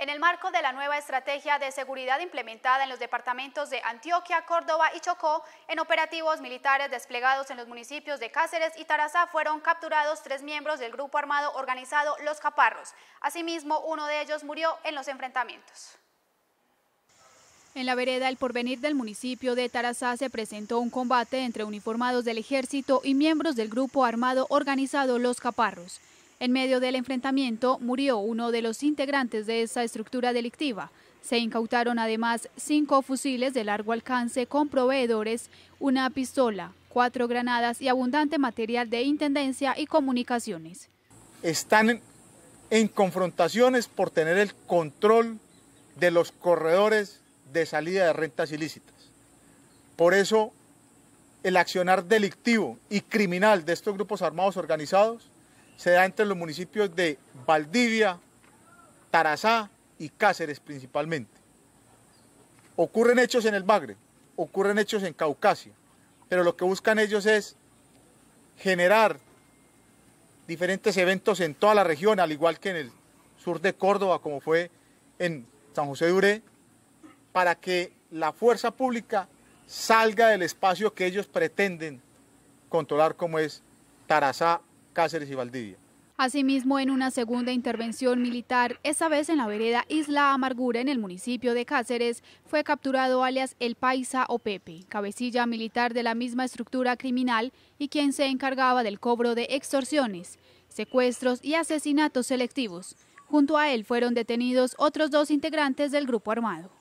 En el marco de la nueva estrategia de seguridad implementada en los departamentos de Antioquia, Córdoba y Chocó, en operativos militares desplegados en los municipios de Cáceres y Tarazá fueron capturados tres miembros del grupo armado organizado Los Caparros. Asimismo, uno de ellos murió en los enfrentamientos. En la vereda El Porvenir del municipio de Tarazá se presentó un combate entre uniformados del ejército y miembros del grupo armado organizado Los Caparros. En medio del enfrentamiento murió uno de los integrantes de esa estructura delictiva. Se incautaron además cinco fusiles de largo alcance con proveedores, una pistola, cuatro granadas y abundante material de intendencia y comunicaciones. Están en, confrontaciones por tener el control de los corredores de salida de rentas ilícitas. Por eso el accionar delictivo y criminal de estos grupos armados organizados se da entre los municipios de Valdivia, Tarazá y Cáceres principalmente. Ocurren hechos en el Magre, ocurren hechos en Caucasia, pero lo que buscan ellos es generar diferentes eventos en toda la región, al igual que en el sur de Córdoba, como fue en San José de Uré, para que la fuerza pública salga del espacio que ellos pretenden controlar, como es Tarazá Cáceres y Valdivia. Asimismo, en una segunda intervención militar, esta vez en la vereda Isla Amargura, en el municipio de Cáceres, fue capturado alias El Paisa o Pepe, cabecilla militar de la misma estructura criminal y quien se encargaba del cobro de extorsiones, secuestros y asesinatos selectivos. Junto a él fueron detenidos otros dos integrantes del grupo armado.